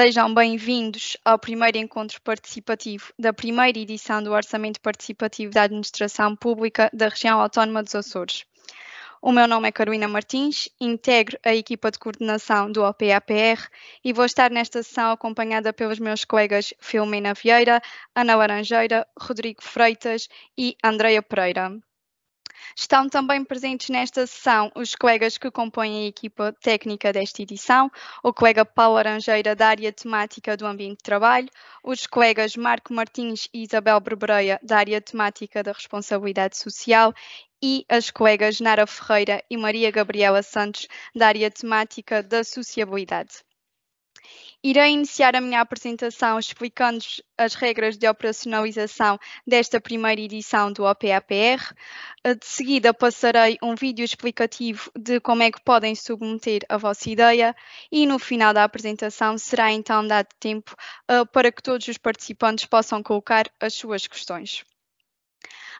Sejam bem-vindos ao primeiro encontro participativo da primeira edição do Orçamento Participativo da Administração Pública da Região Autónoma dos Açores. O meu nome é Carolina Martins, integro a equipa de coordenação do OPAPR e vou estar nesta sessão acompanhada pelos meus colegas Filomena Vieira, Ana Laranjeira, Rodrigo Freitas e Andreia Pereira. Estão também presentes nesta sessão os colegas que compõem a equipa técnica desta edição, o colega Paulo Arangeira da área temática do ambiente de trabalho, os colegas Marco Martins e Isabel Berbreia da área temática da responsabilidade social e as colegas Nara Ferreira e Maria Gabriela Santos da área temática da sociabilidade. Irei iniciar a minha apresentação explicando-vos as regras de operacionalização desta primeira edição do OPAPR. Eh, de seguida, passarei um vídeo explicativo de como é que podem submeter a vossa ideia e no final da apresentação será então dado tempo uh, para que todos os participantes possam colocar as suas questões.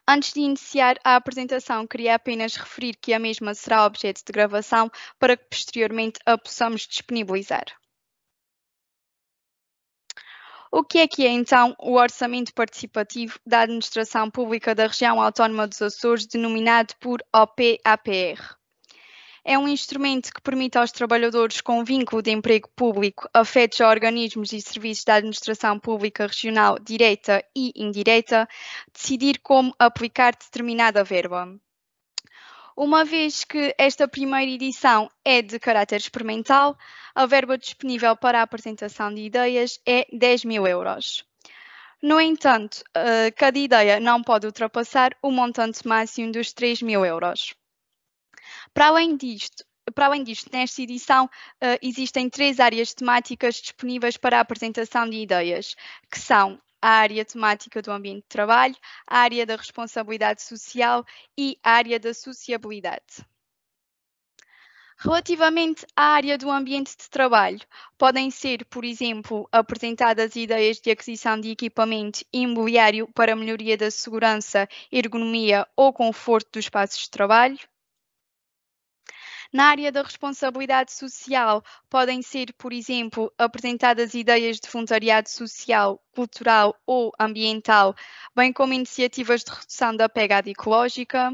Antes de iniciar a apresentação, queria apenas referir que a mesma será objeto de gravação para que posteriormente a possamos disponibilizar. O que é que é então o Orçamento Participativo da Administração Pública da Região Autónoma dos Açores, denominado por OPAPR? É um instrumento que permite aos trabalhadores com vínculo de emprego público afetos a organismos e serviços da administração pública regional direta e indireta decidir como aplicar determinada verba. Uma vez que esta primeira edição é de caráter experimental, a verba disponível para a apresentação de ideias é 10 mil euros. No entanto, eh, cada ideia não pode ultrapassar o montante máximo dos 3 mil euros. Para além disto, para além disto, nesta edição eh, existem três áreas temáticas disponíveis para a apresentação de ideias, que são a área temática do ambiente de trabalho, a área da responsabilidade social e a área da sociabilidade. Relativamente à área do ambiente de trabalho, podem ser, por exemplo, apresentadas ideias de aquisição de equipamento imobiliário para melhoria da segurança, ergonomia ou conforto dos espaços de trabalho, na área da responsabilidade social, podem ser, por exemplo, apresentadas ideias de voluntariado social, cultural ou ambiental, bem como iniciativas de redução da pegada ecológica.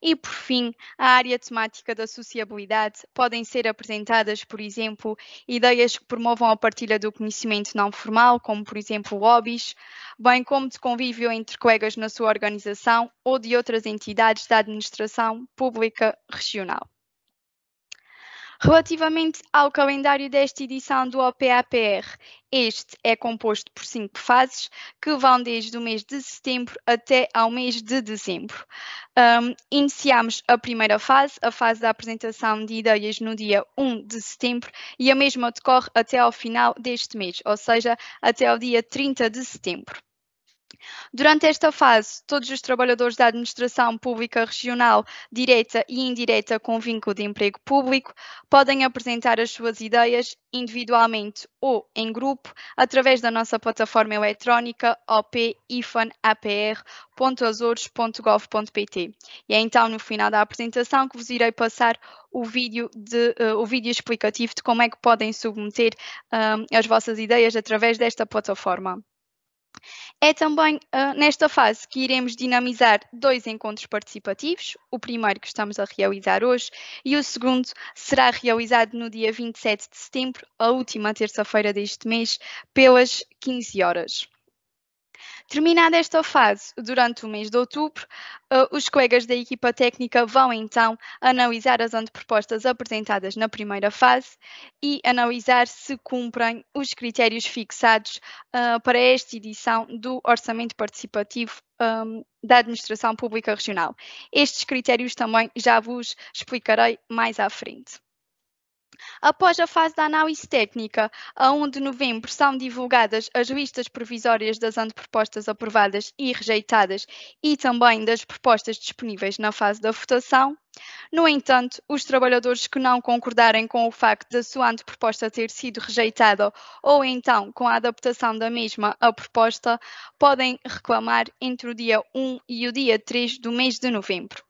E, por fim, a área temática da sociabilidade podem ser apresentadas, por exemplo, ideias que promovam a partilha do conhecimento não formal, como, por exemplo, hobbies, bem como de convívio entre colegas na sua organização ou de outras entidades da administração pública regional. Relativamente ao calendário desta edição do OPAPR, este é composto por cinco fases que vão desde o mês de setembro até ao mês de dezembro. Um, iniciamos a primeira fase, a fase da apresentação de ideias no dia 1 de setembro, e a mesma decorre até ao final deste mês, ou seja, até ao dia 30 de setembro. Durante esta fase, todos os trabalhadores da administração pública regional, direta e indireta com vínculo de emprego público, podem apresentar as suas ideias individualmente ou em grupo através da nossa plataforma eletrónica op-apr.azores.gov.pt. E é então no final da apresentação que vos irei passar o vídeo, de, uh, o vídeo explicativo de como é que podem submeter uh, as vossas ideias através desta plataforma. É também uh, nesta fase que iremos dinamizar dois encontros participativos, o primeiro que estamos a realizar hoje e o segundo será realizado no dia 27 de setembro, a última terça-feira deste mês, pelas 15 horas. Terminada esta fase, durante o mês de outubro, eh, os colegas da equipa técnica vão então analisar as antepropostas apresentadas na primeira fase e analisar se cumprem os critérios fixados eh, para esta edição do Orçamento Participativo ehm, da Administração Pública Regional. Estes critérios também já vos explicarei mais à frente. Após a fase da análise técnica, a 1 de novembro são divulgadas as listas provisórias das antepropostas aprovadas e rejeitadas e também das propostas disponíveis na fase da votação. No entanto, os trabalhadores que não concordarem com o facto da sua anteproposta ter sido rejeitada ou então com a adaptação da mesma à proposta, podem reclamar entre o dia 1 e o dia 3 do mês de novembro.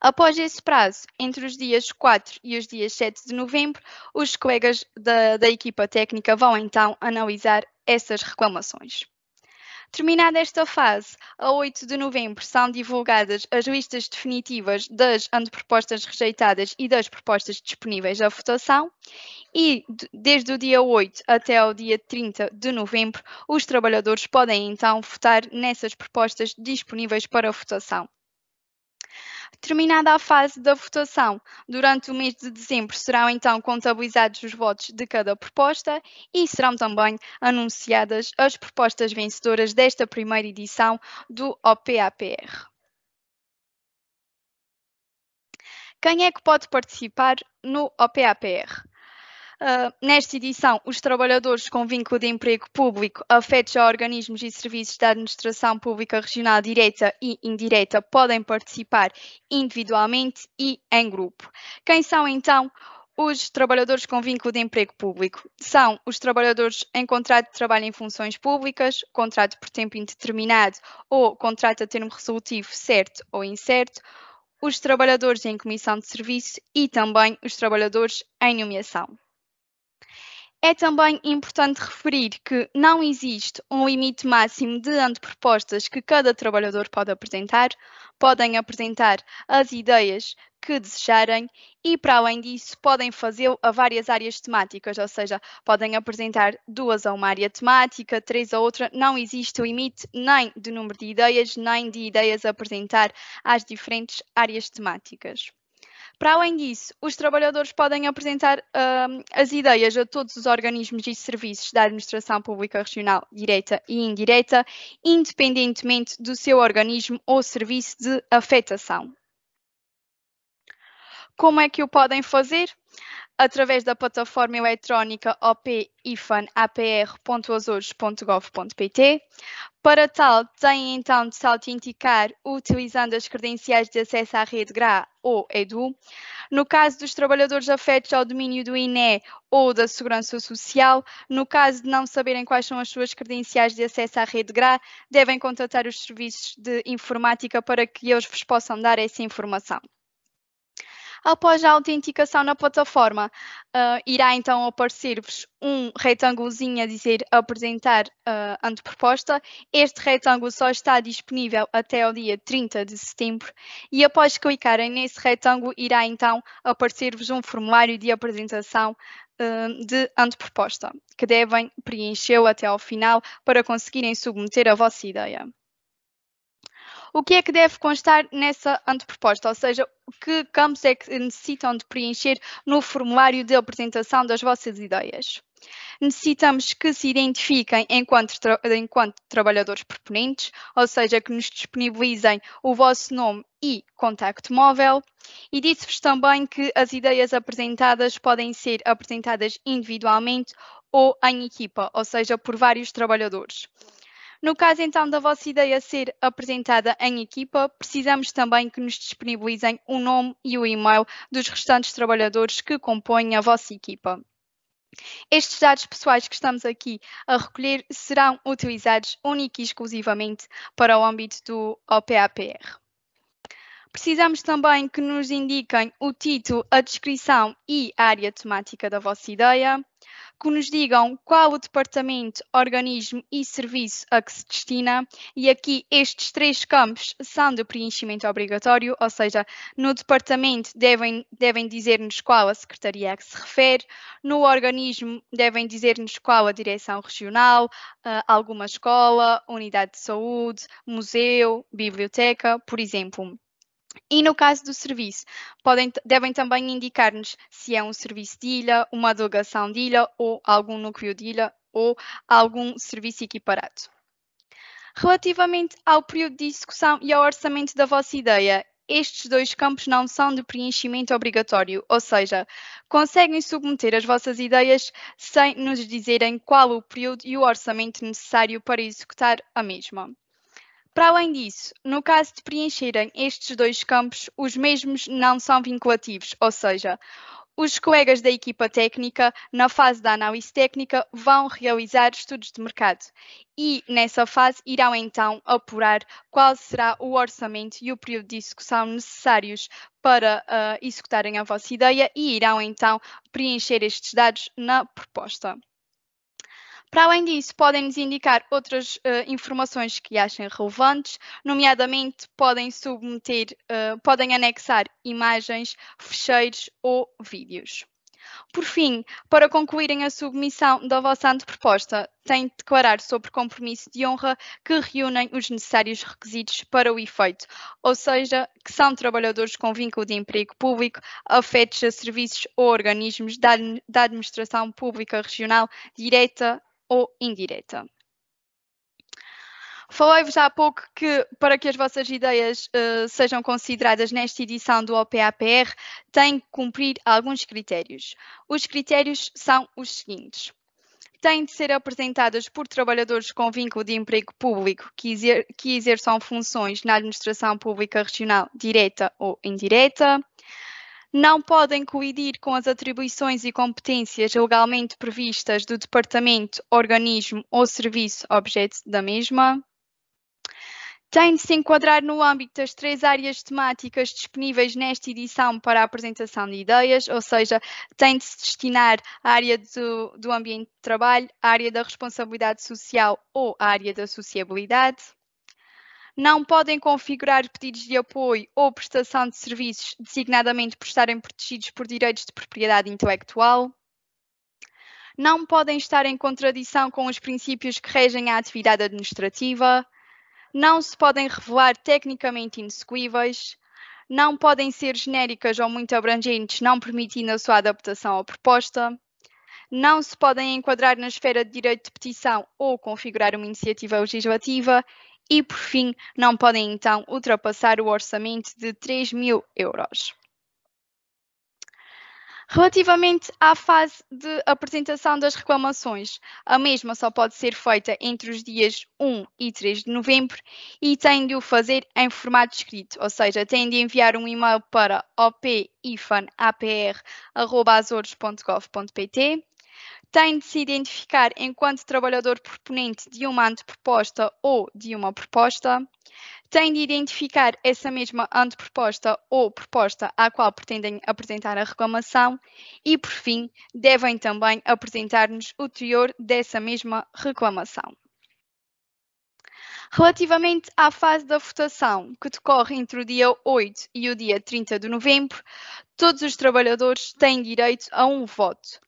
Após esse prazo, entre os dias 4 e os dias 7 de novembro, os colegas da, da equipa técnica vão então analisar essas reclamações. Terminada esta fase, a 8 de novembro são divulgadas as listas definitivas das antepropostas rejeitadas e das propostas disponíveis à votação, e desde o dia 8 até o dia 30 de novembro, os trabalhadores podem então votar nessas propostas disponíveis para votação, Terminada a fase da votação, durante o mês de dezembro serão então contabilizados os votos de cada proposta e serão também anunciadas as propostas vencedoras desta primeira edição do OPAPR. Quem é que pode participar no OPAPR? Ah, nesta edição, os trabalhadores com vínculo de emprego público afetos a organismos e serviços da administração pública regional direta e indireta podem participar individualmente e em grupo. Quem são então os trabalhadores com vínculo de emprego público são os trabalhadores em contrato de trabalho em funções públicas, contrato por tempo indeterminado ou contrato a termo resolutivo certo ou incerto, os trabalhadores em comissão de serviço e também os trabalhadores em nomeação. É também importante referir que não existe um limite máximo de antepropostas que cada trabalhador pode apresentar, podem apresentar as ideias que desejarem e, para além disso, podem fazê-lo a várias áreas temáticas, ou seja, podem apresentar duas a uma área temática, três a outra. Não existe limite nem de número de ideias, nem de ideias a apresentar às diferentes áreas temáticas. Para além disso, os trabalhadores podem apresentar uh, as ideias a todos os organismos e serviços da administração pública regional, direta e indireta, independentemente do seu organismo ou serviço de afetação. Como é que o podem fazer? através da plataforma eletrónica op-apr.azores.gov.pt. Para tal, têm então de se autenticar utilizando as credenciais de acesso à rede GRA ou EDU. No caso dos trabalhadores afetos ao domínio do INE ou da Segurança Social, no caso de não saberem quais são as suas credenciais de acesso à rede GRA, devem contatar os serviços de informática para que eles vos possam dar essa informação. Após a autenticação na plataforma, uh, irá então aparecer-vos um retângulozinho a dizer apresentar uh, anteproposta. Este retângulo só está disponível até o dia 30 de setembro e após clicarem nesse retângulo irá então aparecer-vos um formulário de apresentação ah, de anteproposta, que devem preencher até ao final para conseguirem submeter a vossa ideia. O que é que deve constar nessa anteproposta? Ou seja, que campos é que necessitam de preencher no formulário de apresentação das vossas ideias? necessitamos que se identifiquem enquanto, tra enquanto, trabalhadores proponentes, ou seja, que nos disponibilizem o vosso nome e contacto móvel. E disse-vos também que as ideias apresentadas podem ser apresentadas individualmente ou em equipa, ou seja, por vários trabalhadores. No caso então da vossa ideia ser apresentada em equipa, precisamos também que nos disponibilizem o nome e o e-mail dos restantes trabalhadores que compõem a vossa equipa. Estes dados pessoais que estamos aqui a recolher serão utilizados única e exclusivamente para o âmbito do OPAPR. Precisamos também que nos indiquem o título, a descrição e a área temática da vossa ideia, que nos digam qual o departamento, organismo e serviço a que se destina, e aqui estes três campos são de preenchimento obrigatório, ou seja, no departamento devem, devem dizer-nos qual a secretaria a que se refere, no organismo devem dizer-nos qual a direção regional, ah, alguma escola, unidade de saúde, museu, biblioteca, por exemplo. E no caso do serviço, podem, devem também indicar-nos se é um serviço de ilha, uma delegação de ilha ou algum núcleo de ilha ou algum serviço equiparado. Relativamente ao período de execução e ao orçamento da vossa ideia, estes dois campos não são de preenchimento obrigatório, ou seja, conseguem submeter as vossas ideias sem nos dizerem qual o período e o orçamento necessário para executar a mesma. Para além disso, no caso de preencherem estes dois campos, os mesmos não são vinculativos, ou seja, os colegas da equipa técnica, na fase da análise técnica, vão realizar estudos de mercado e, nessa fase, irão então apurar qual será o orçamento e o período de execução necessários para uh, executarem a vossa ideia e irão então preencher estes dados na proposta. Para além disso, podem-nos indicar outras uh, informações que achem relevantes, nomeadamente podem submeter, uh, podem anexar imagens, fecheiros ou vídeos. Por fim, para concluírem a submissão da vossa anteproposta, têm de declarar sobre compromisso de honra que reúnem os necessários requisitos para o efeito, ou seja, que são trabalhadores com vínculo de emprego público, afetos a serviços ou organismos da, da administração pública regional direta ou indireta. Falei-vos há pouco que, para que as vossas ideias uh, sejam consideradas nesta edição do OPAPR, têm que cumprir alguns critérios. Os critérios são os seguintes. Têm de ser apresentadas por trabalhadores com vínculo de emprego público que, exer que exerçam funções na administração pública regional direta ou indireta não podem coidir com as atribuições e competências legalmente previstas do departamento, organismo ou serviço objeto da mesma. Tem de se enquadrar no âmbito das três áreas temáticas disponíveis nesta edição para a apresentação de ideias, ou seja, tem de se destinar à área do, do ambiente de trabalho, à área da responsabilidade social ou à área da sociabilidade não podem configurar pedidos de apoio ou prestação de serviços designadamente por estarem protegidos por direitos de propriedade intelectual, não podem estar em contradição com os princípios que regem a atividade administrativa, não se podem revelar tecnicamente inexecuíveis, não podem ser genéricas ou muito abrangentes, não permitindo a sua adaptação à proposta, não se podem enquadrar na esfera de direito de petição ou configurar uma iniciativa legislativa e, por fim, não podem então ultrapassar o orçamento de 3 mil euros. Relativamente à fase de apresentação das reclamações, a mesma só pode ser feita entre os dias 1 e 3 de novembro e tem de o fazer em formato escrito, ou seja, tem de enviar um e-mail para opifanapr.azores.gov.pt tem de se identificar enquanto trabalhador proponente de uma anteproposta ou de uma proposta, tem de identificar essa mesma anteproposta ou proposta à qual pretendem apresentar a reclamação e, por fim, devem também apresentar-nos o teor dessa mesma reclamação. Relativamente à fase da votação, que decorre entre o dia 8 e o dia 30 de novembro, todos os trabalhadores têm direito a um voto.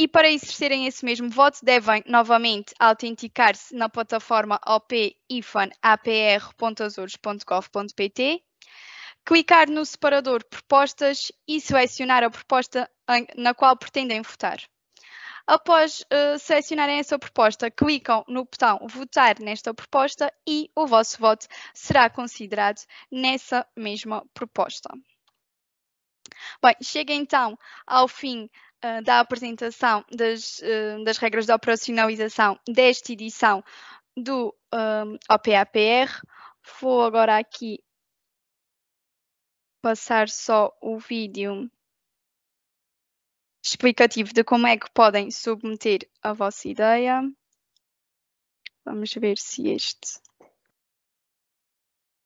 E para exercerem esse mesmo voto, devem novamente autenticar-se na plataforma op-apr.azores.gov.pt, clicar no separador Propostas e selecionar a proposta na qual pretendem votar. Após uh, selecionarem essa proposta, clicam no botão Votar nesta proposta e o vosso voto será considerado nessa mesma proposta. Bem, chega então ao fim eh, da apresentação das, uh, das regras de operacionalização desta edição do um, eh, OPAPR. Vou agora aqui passar só o vídeo explicativo de como é que podem submeter a vossa ideia. Vamos ver se este.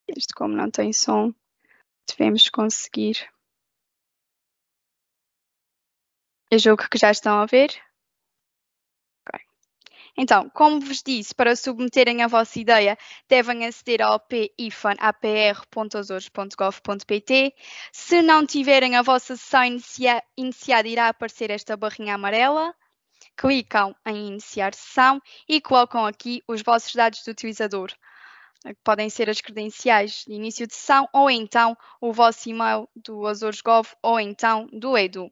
Este, como não tem som, devemos conseguir. Eu julgo que já estão a ver. Então, como vos disse, para submeterem a vossa ideia, devem aceder ao pifan.apr.azores.gov.pt. Se não tiverem, a vossa sessão inicia iniciada irá aparecer esta barrinha amarela. Clicam em iniciar sessão e colocam aqui os vossos dados de utilizador. Podem ser as credenciais de início de sessão ou então o vosso e-mail do Azores.gov ou então do Edu.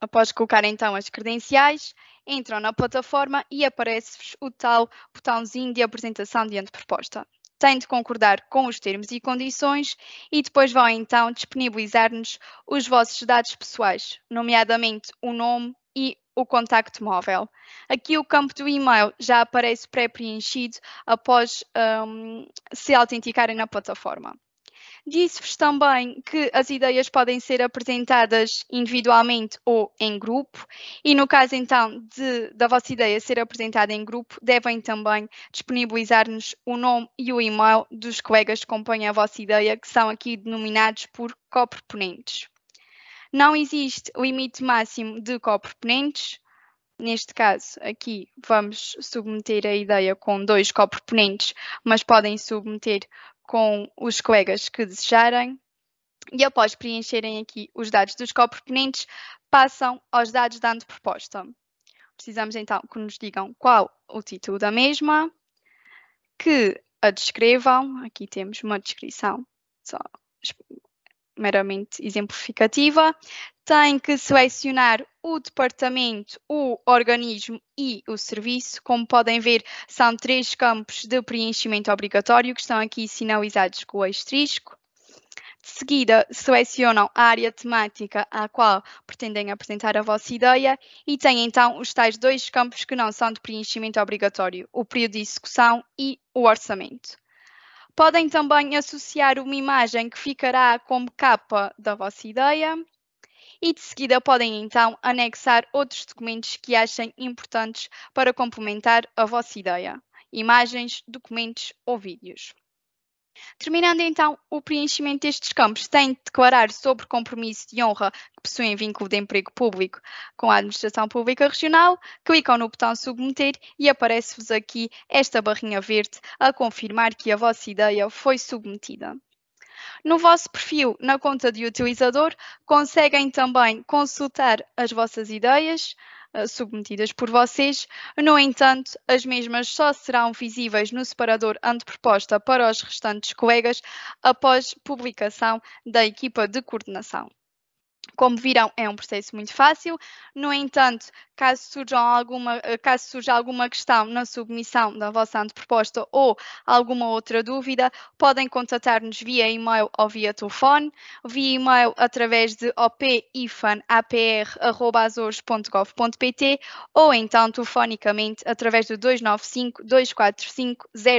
Após colocar então as credenciais, entram na plataforma e aparece-vos o tal botãozinho de apresentação diante proposta. Têm de concordar com os termos e condições e depois vão então disponibilizar-nos os vossos dados pessoais, nomeadamente o nome e o contacto móvel. Aqui o campo do e-mail já aparece pré-preenchido após um, se autenticarem na plataforma. Disse-vos também que as ideias podem ser apresentadas individualmente ou em grupo, e no caso então de, da vossa ideia ser apresentada em grupo, devem também disponibilizar-nos o nome e o e-mail dos colegas que acompanham a vossa ideia, que são aqui denominados por coproponentes. Não existe limite máximo de coproponentes. Neste caso, aqui vamos submeter a ideia com dois coproponentes, mas podem submeter com os colegas que desejarem. E após preencherem aqui os dados dos coproponentes, passam aos dados da proposta. Precisamos então que nos digam qual o título da mesma, que a descrevam. Aqui temos uma descrição só meramente exemplificativa tem que selecionar o departamento, o organismo e o serviço. Como podem ver, são três campos de preenchimento obrigatório que estão aqui sinalizados com o asterisco. De seguida, selecionam a área temática à qual pretendem apresentar a vossa ideia e têm então os tais dois campos que não são de preenchimento obrigatório, o período de execução e o orçamento. Podem também associar uma imagem que ficará como capa da vossa ideia e de seguida podem então anexar outros documentos que achem importantes para complementar a vossa ideia, imagens, documentos ou vídeos. Terminando então o preenchimento destes campos, tem de declarar sobre compromisso de honra que possuem vínculo de emprego público com a Administração Pública Regional, clicam no botão Submeter e aparece-vos aqui esta barrinha verde a confirmar que a vossa ideia foi submetida. No vosso perfil, na conta de utilizador, conseguem também consultar as vossas ideias eh, submetidas por vocês. No entanto, as mesmas só serão visíveis no separador anteproposta para os restantes colegas após publicação da equipa de coordenação. Como virão, é um processo muito fácil. No entanto, caso surja alguma, caso surja alguma questão na submissão da vossa proposta ou alguma outra dúvida, podem contatar-nos via e-mail ou via telefone, via e-mail através de opifanapr.azores.gov.pt ou então telefonicamente através do 295 245 000.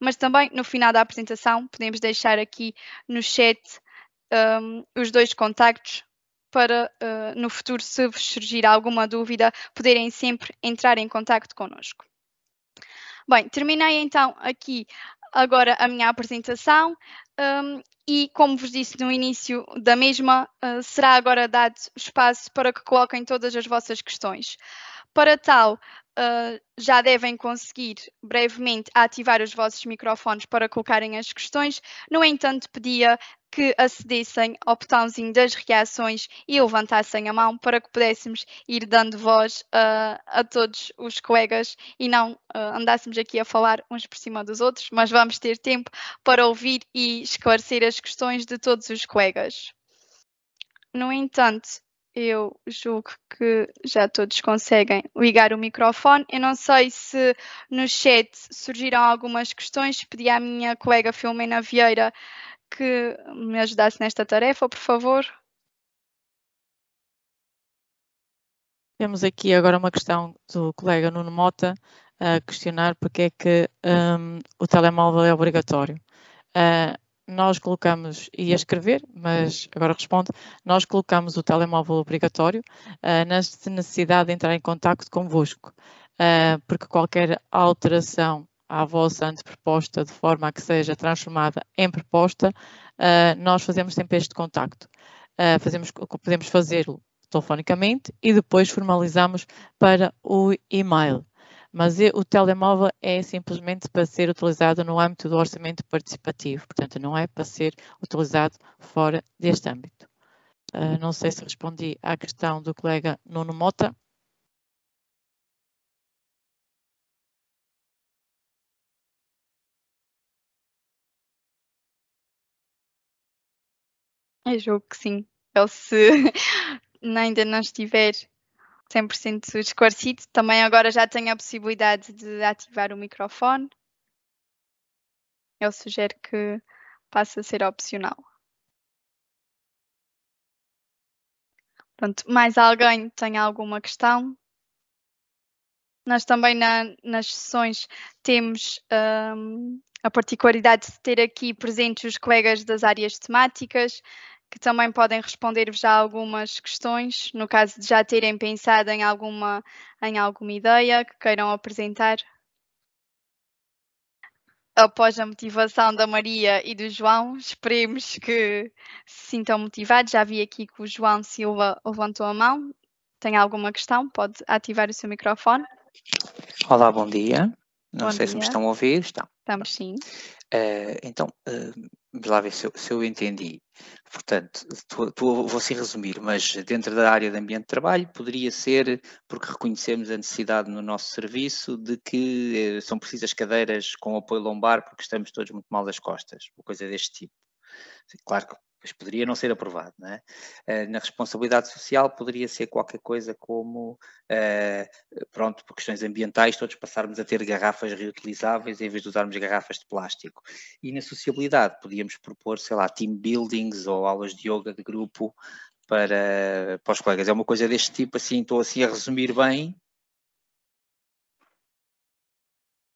Mas também no final da apresentação podemos deixar aqui no chat um, os dois contactos para uh, no futuro, se surgir alguma dúvida, poderem sempre entrar em contacto conosco. Bem, terminei então aqui agora a minha apresentação um, e, como vos disse no início da mesma, uh, será agora dado espaço para que coloquem todas as vossas questões. Para tal, uh, já devem conseguir brevemente ativar os vossos microfones para colocarem as questões. No entanto, pedia que acedessem ao botãozinho das reações e levantassem a mão para que pudéssemos ir dando voz uh, a todos os colegas e não uh, andássemos aqui a falar uns por cima dos outros, mas vamos ter tempo para ouvir e esclarecer as questões de todos os colegas. No entanto, eu julgo que já todos conseguem ligar o microfone. Eu não sei se no chat surgiram algumas questões. Pedi à minha colega Filomena Vieira que me ajudasse nesta tarefa, por favor? Temos aqui agora uma questão do colega Nuno Mota a questionar porque é que um, o telemóvel é obrigatório. Uh, nós colocamos, e a escrever, mas agora respondo, nós colocamos o telemóvel obrigatório uh, na necessidade de entrar em contato convosco, uh, porque qualquer alteração à vossa antes proposta de forma a que seja transformada em proposta, uh, nós fazemos sempre este contacto. Uh, fazemos, podemos fazê-lo telefonicamente e depois formalizamos para o e-mail. Mas o telemóvel é simplesmente para ser utilizado no âmbito do orçamento participativo, portanto, não é para ser utilizado fora deste âmbito. Uh, não sei se respondi à questão do colega Nuno Mota. Eu é jogo que sim. Ele se ainda não estiver 100% esclarecido, também agora já tem a possibilidade de ativar o microfone. Eu sugiro que passe a ser opcional. Pronto, mais alguém tem alguma questão? Nós também na, nas sessões temos um, a particularidade de ter aqui presentes os colegas das áreas temáticas, que também podem responder-vos já algumas questões, no caso de já terem pensado em alguma, em alguma ideia que queiram apresentar. Após a motivação da Maria e do João, esperemos que se sintam motivados. Já vi aqui que o João Silva levantou a mão. Tem alguma questão? Pode ativar o seu microfone. Olá, bom dia. Não bom sei dia. se me estão a ouvir. Estão. Estamos sim. Uh, então, uh, lá ver se eu, se eu entendi. Portanto, tu, tu, vou se assim resumir, mas dentro da área de ambiente de trabalho poderia ser porque reconhecemos a necessidade no nosso serviço de que eh, são precisas cadeiras com apoio lombar porque estamos todos muito mal das costas, coisa deste tipo. Claro que Pois poderia não ser aprovado, não é? Eh, na responsabilidade social poderia ser qualquer coisa como, eh, pronto, por questões ambientais, todos passarmos a ter garrafas reutilizáveis em vez de usarmos garrafas de plástico. E na sociabilidade podíamos propor, sei lá, team buildings ou aulas de yoga de grupo para, para os colegas. É uma coisa deste tipo, assim, estou assim a resumir bem,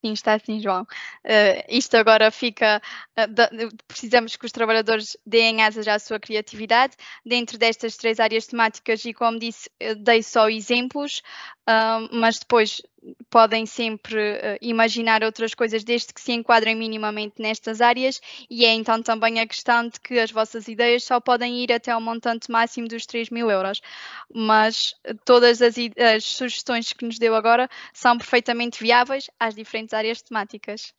Sim, está sim, João. Uh, isto agora fica. Uh, eh, de, eh, precisamos que os trabalhadores deem asas à sua criatividade dentro destas três áreas temáticas, e como disse, dei só exemplos, uh, mas depois podem sempre eh, imaginar outras coisas desde que se enquadrem minimamente nestas áreas e é então também a questão de que as vossas ideias só podem ir até ao montante máximo dos 3 mil euros, mas eh, todas as, as sugestões que nos deu agora são perfeitamente viáveis às diferentes áreas temáticas.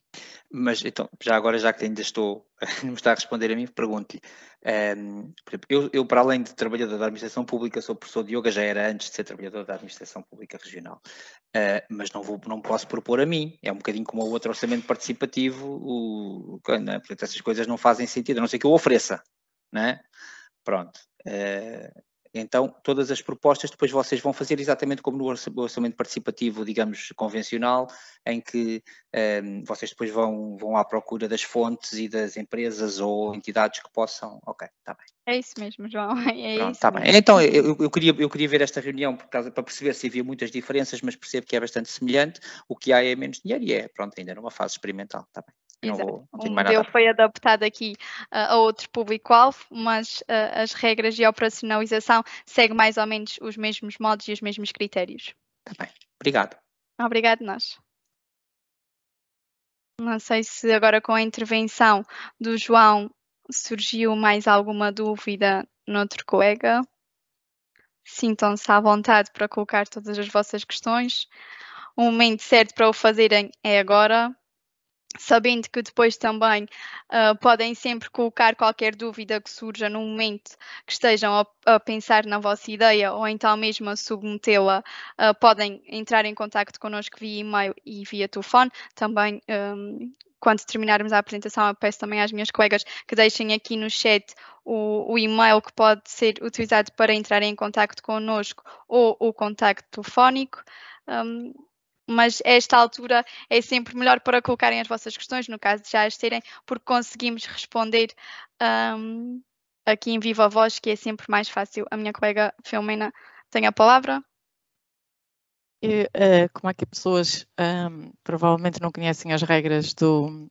Mas então, já agora, já que ainda estou, não está a responder a mim, pergunto-lhe. Um, ehm, eu, eu, para além de trabalhador da administração pública, sou professor de yoga, já era antes de ser trabalhador da administração pública regional. Uh, mas não, vou, não posso propor a mim. É um bocadinho como o outro orçamento participativo, o, né, portanto, essas coisas não fazem sentido, a não ser que eu ofereça. Né? Pronto. Uh, então, todas as propostas depois vocês vão fazer exatamente como no orçamento participativo, digamos, convencional, em que um, ehm, vocês depois vão, vão à procura das fontes e das empresas ou entidades que possam. Ok, está bem. É isso mesmo, João. É Pronto, isso tá bem. Então, eu, eu, queria, eu queria ver esta reunião causa, para perceber se havia muitas diferenças, mas percebo que é bastante semelhante. O que há é menos dinheiro e é, pronto, ainda numa fase experimental. Está bem. Exato. O modelo foi adaptado aqui uh, a outro público-alvo, mas uh, as regras de operacionalização seguem mais ou menos os mesmos modos e os mesmos critérios. Está bem. Obrigado. Obrigado, nós. Não sei se agora com a intervenção do João surgiu mais alguma dúvida noutro colega. Sintam-se à vontade para colocar todas as vossas questões. O momento certo para o fazerem é agora sabendo que depois também uh, podem sempre colocar qualquer dúvida que surja no momento que estejam a, a pensar na vossa ideia ou então mesmo a submetê-la, uh, podem entrar em contato connosco via e-mail e via telefone. Também um, quando terminarmos a apresentação, eu peço também às minhas colegas que deixem aqui no chat o, o e-mail que pode ser utilizado para entrar em contato connosco ou o contacto telefónico. Um, mas esta altura é sempre melhor para colocarem as vossas questões, no caso de já as terem, porque conseguimos responder um, aqui em viva voz, que é sempre mais fácil. A minha colega Filomena tem a palavra. E, uh, como é que pessoas um, provavelmente não conhecem as regras do,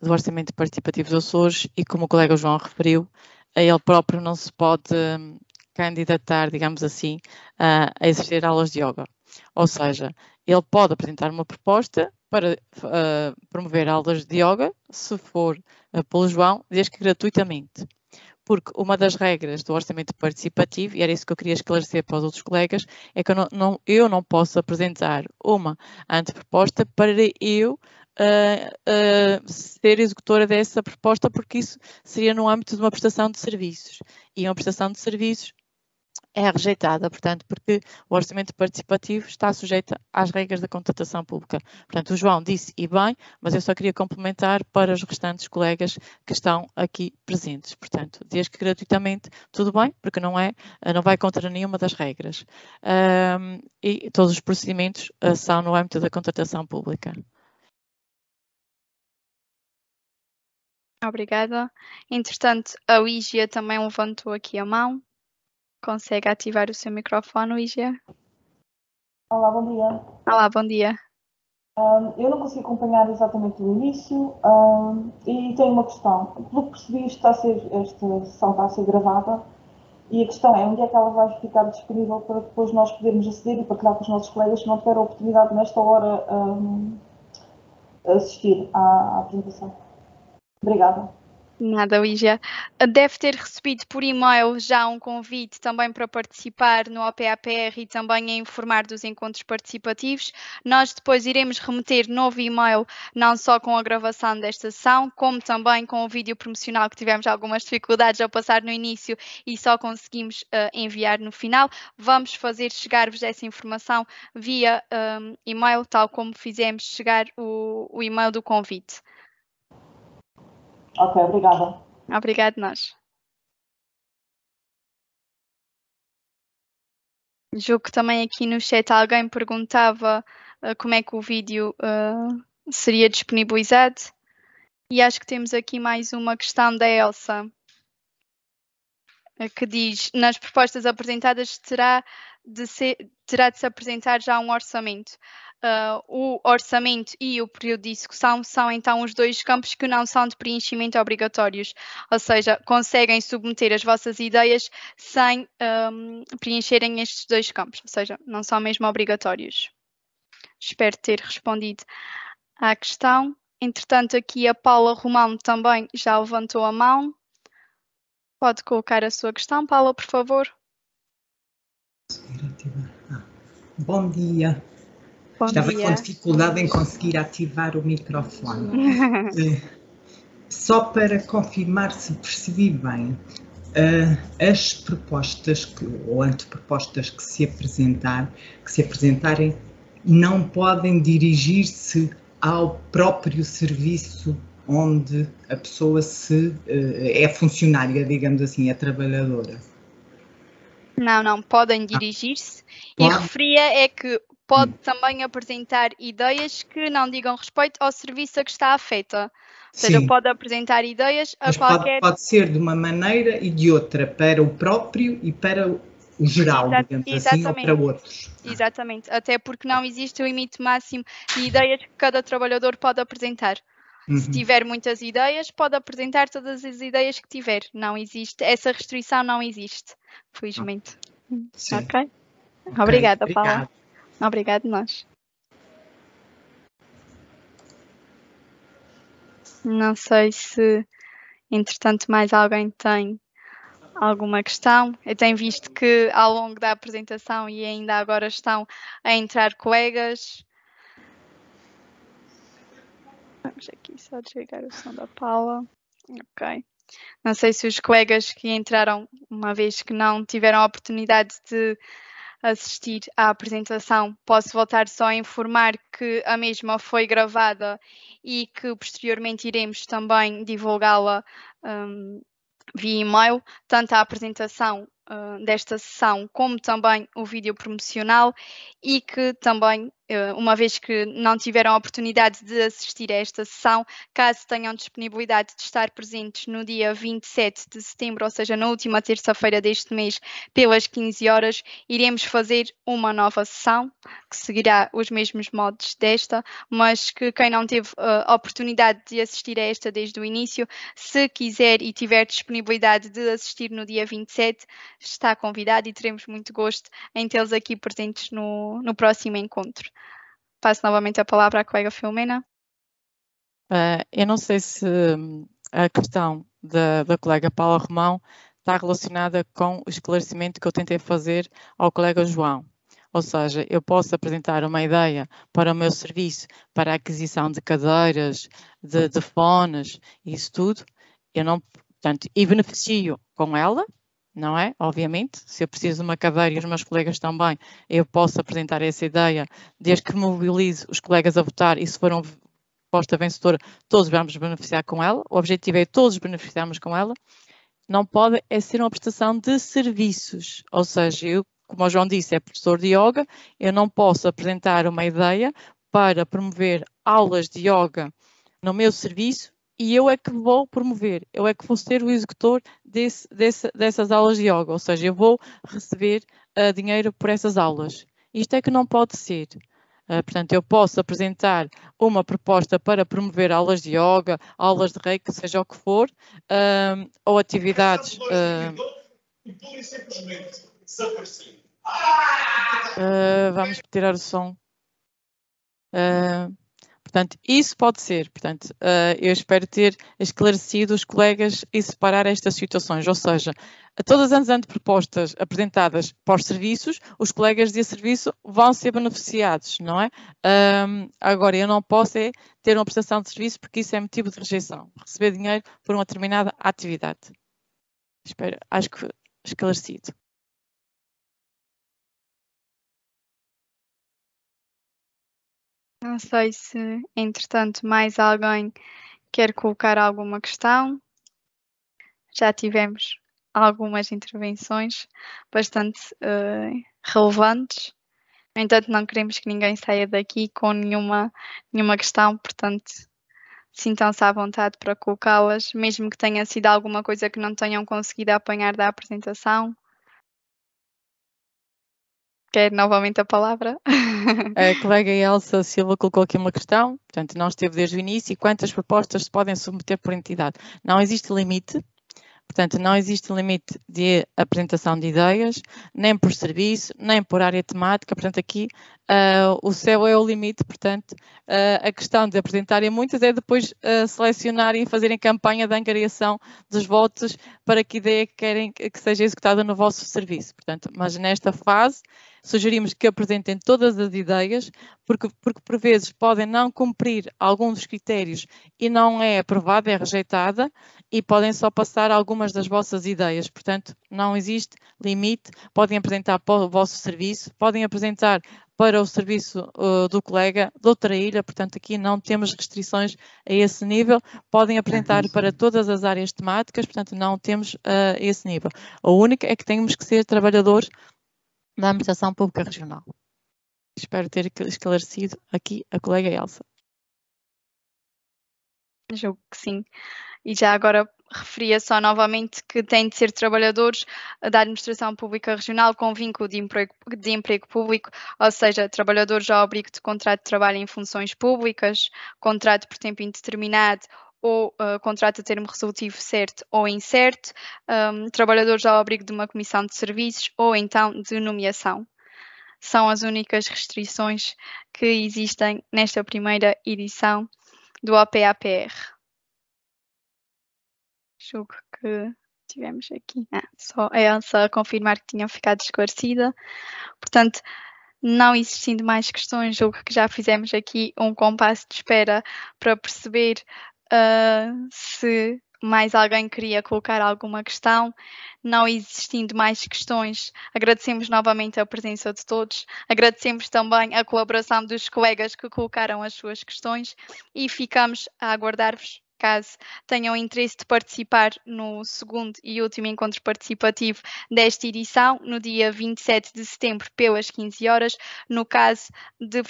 do Orçamento Participativo dos Açores e como o colega João referiu, ele próprio não se pode hum, candidatar, digamos assim, a exercer aulas de yoga. Ou seja, ele pode apresentar uma proposta para uh, promover aulas de yoga, se for uh, pelo João, desde que gratuitamente. Porque uma das regras do orçamento participativo, e era isso que eu queria esclarecer para os outros colegas, é que eu não, não, eu não posso apresentar uma anteproposta para eu Uh, uh, ser executora dessa proposta, porque isso seria no âmbito de uma prestação de serviços. E uma prestação de serviços é rejeitada, portanto, porque o orçamento participativo está sujeito às regras da contratação pública. Portanto, o João disse e bem, mas eu só queria complementar para os restantes colegas que estão aqui presentes. Portanto, desde que gratuitamente, tudo bem, porque não é, não vai contra nenhuma das regras. Um, e todos os procedimentos ah, são no âmbito da contratação pública. Obrigada. Entretanto, a Lígia também levantou aqui a mão. Consegue ativar o seu microfone, Lígia? Olá, bom dia. Olá, bom dia. Um, eu não consegui acompanhar exatamente o início um, e tenho uma questão. Pelo que percebi, está a ser, esta sessão está a ser gravada e a questão é onde é que ela vai ficar disponível para depois nós podermos aceder e partilhar com os nossos colegas que não tiveram a oportunidade nesta hora um, assistir à, à apresentação. Obrigada. Nada, Luísa. Deve ter recebido por e-mail já um convite também para participar no OPAPR e também a informar dos encontros participativos. Nós depois iremos remeter novo e-mail, não só com a gravação desta sessão, como também com o vídeo promocional que tivemos algumas dificuldades ao passar no início e só conseguimos uh, enviar no final. Vamos fazer chegar-vos essa informação via um, eh, e-mail, tal como fizemos chegar o, o e-mail do convite. Ok, obrigada. Obrigada nós. Julgo que também aqui no chat alguém perguntava uh, como é que o vídeo uh, seria disponibilizado. E acho que temos aqui mais uma questão da Elsa que diz nas propostas apresentadas terá de, ser, terá de se apresentar já um orçamento. Uh, o orçamento e o período de execução são então os dois campos que não são de preenchimento obrigatórios, ou seja, conseguem submeter as vossas ideias sem um, preencherem estes dois campos, ou seja, não são mesmo obrigatórios. Espero ter respondido à questão. Entretanto, aqui a Paula Romão também já levantou a mão. Pode colocar a sua questão, Paula, por favor. Bom dia. Bom Estava dia. com dificuldade em conseguir ativar o microfone. Eh, só para confirmar se percebi bem, eh, as propostas que, ou antepropostas que se, apresentar, que se apresentarem não podem dirigir-se ao próprio serviço onde a pessoa se eh, é funcionária, digamos assim, é trabalhadora. Não, não, podem dirigir-se. E referia é que pode também apresentar ideias que não digam respeito ao serviço a que está afeta. Ou seja, Sim. pode apresentar ideias a Mas qualquer. Pode, pode, ser de uma maneira e de outra, para o próprio e para o geral, Exato, digamos exatamente. assim, ou para outros. Exatamente, até porque não existe o limite máximo de ideias que cada trabalhador pode apresentar. Uhum. Se tiver muitas ideias, pode apresentar todas as ideias que tiver. Não existe, essa restrição não existe, felizmente. Ok? okay. Obrigada, Obrigado. Paula. Obrigado, nós. Não sei se, entretanto, mais alguém tem alguma questão. Eu tenho visto que ao longo da apresentação e ainda agora estão a entrar colegas Vamos aqui só desligar o som da Paula. Ok. Não sei se os colegas que entraram, uma vez que não tiveram a oportunidade de assistir à apresentação, posso voltar só a informar que a mesma foi gravada e que posteriormente iremos também divulgá-la um, via e-mail, tanto a apresentação uh, desta sessão como também o vídeo promocional e que também eh, uma vez que não tiveram a oportunidade de assistir a esta sessão, caso tenham disponibilidade de estar presentes no dia 27 de setembro, ou seja, na última terça-feira deste mês, pelas 15 horas, iremos fazer uma nova sessão que seguirá os mesmos modos desta, mas que quem não teve a eh, oportunidade de assistir a esta desde o início, se quiser e tiver disponibilidade de assistir no dia 27, está convidado e teremos muito gosto em tê-los aqui presentes no, no próximo encontro passo novamente a palavra à colega Filomena. Uh, eu não sei se hum, a questão da, da colega Paula Romão está relacionada com o esclarecimento que eu tentei fazer ao colega João. Ou seja, eu posso apresentar uma ideia para o meu serviço, para a aquisição de cadeiras, de, de fones, isso tudo, eu não, portanto, e beneficio com ela, não é? Obviamente, se eu preciso de uma cadeira e os meus colegas também, eu posso apresentar essa ideia, desde que mobilize os colegas a votar e se for uma proposta vencedora, todos vamos beneficiar com ela. O objetivo é todos beneficiarmos com ela. Não pode é ser uma prestação de serviços, ou seja, eu, como o João disse, é professor de yoga, eu não posso apresentar uma ideia para promover aulas de yoga no meu serviço e eu é que vou promover, eu é que vou ser o executor desse, desse, dessas aulas de yoga, ou seja, eu vou receber uh, dinheiro por essas aulas. Isto é que não pode ser. Uh, portanto, eu posso apresentar uma proposta para promover aulas de yoga, aulas de reiki, seja o que for, uh, ou atividades. Eh, vamos tirar o som. Uh, Portanto, isso pode ser. Portanto, uh, eu espero ter esclarecido os colegas e separar estas situações. Ou seja, a todas as antepropostas apresentadas para os serviços, os colegas de serviço vão ser beneficiados, não é? Um, agora, eu não posso é ter uma prestação de serviço porque isso é motivo de rejeição. Receber dinheiro por uma determinada atividade. Espero, acho que esclarecido. Não sei se, entretanto, mais alguém quer colocar alguma questão. Já tivemos algumas intervenções bastante uh, relevantes. No entanto, não queremos que ninguém saia daqui com nenhuma, nenhuma questão, portanto, sintam-se à vontade para colocá-las, mesmo que tenha sido alguma coisa que não tenham conseguido apanhar da apresentação quer é novamente a palavra. A colega Elsa Silva colocou aqui uma questão, portanto, não esteve desde o início, e quantas propostas se podem submeter por entidade? Não existe limite, portanto, não existe limite de apresentação de ideias, nem por serviço, nem por área temática, portanto, aqui uh, o céu é o limite, portanto, uh, a questão de apresentarem muitas é depois uh, ah, selecionarem e fazerem campanha de angariação dos votos para que ideia querem que seja executada no vosso serviço, portanto, mas nesta fase Sugerimos que apresentem todas as ideias, porque, porque por vezes podem não cumprir alguns dos critérios e não é aprovada, é rejeitada, e podem só passar algumas das vossas ideias. Portanto, não existe limite, podem apresentar para o vosso serviço, podem apresentar para o serviço uh, do colega de outra ilha, portanto aqui não temos restrições a esse nível, podem apresentar uhum. para todas as áreas temáticas, portanto não temos uh, esse nível. A única é que temos que ser trabalhadores da Administração Pública Regional. Espero ter esclarecido aqui a colega Elsa. Julgo que sim. E já agora referia só novamente que têm de ser trabalhadores da administração pública regional com vínculo de emprego, de emprego público, ou seja, trabalhadores ao abrigo de contrato de trabalho em funções públicas, contrato por tempo indeterminado ou uh, ah, contrato a termo resolutivo certo ou incerto, um, ah, trabalhadores ao abrigo de uma comissão de serviços ou então de nomeação. São as únicas restrições que existem nesta primeira edição do OPAPR. Julgo que tivemos aqui ah, só a Elsa a confirmar que tinham ficado esclarecida. Portanto, não existindo mais questões, julgo que já fizemos aqui um compasso de espera para perceber uh, se mais alguém queria colocar alguma questão. Não existindo mais questões, agradecemos novamente a presença de todos, agradecemos também a colaboração dos colegas que colocaram as suas questões e ficamos a aguardar-vos caso tenham interesse de participar no segundo e último encontro participativo desta edição, no dia 27 de setembro, pelas 15 horas. No caso de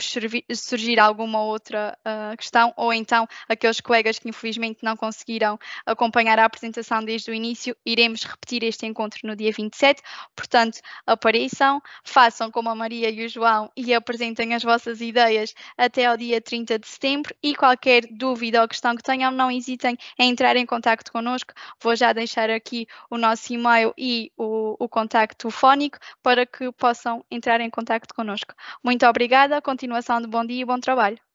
surgir alguma outra uh, questão, ou então aqueles colegas que infelizmente não conseguiram acompanhar a apresentação desde o início, iremos repetir este encontro no dia 27. Portanto, apareçam, façam como a Maria e o João e apresentem as vossas ideias até ao dia 30 de setembro e qualquer dúvida ou questão que tenham, não hesitem em entrar em contato connosco. Vou já deixar aqui o nosso e-mail e o, o contacto fónico para que possam entrar em contato connosco. Muito obrigada, continuação de bom dia e bom trabalho.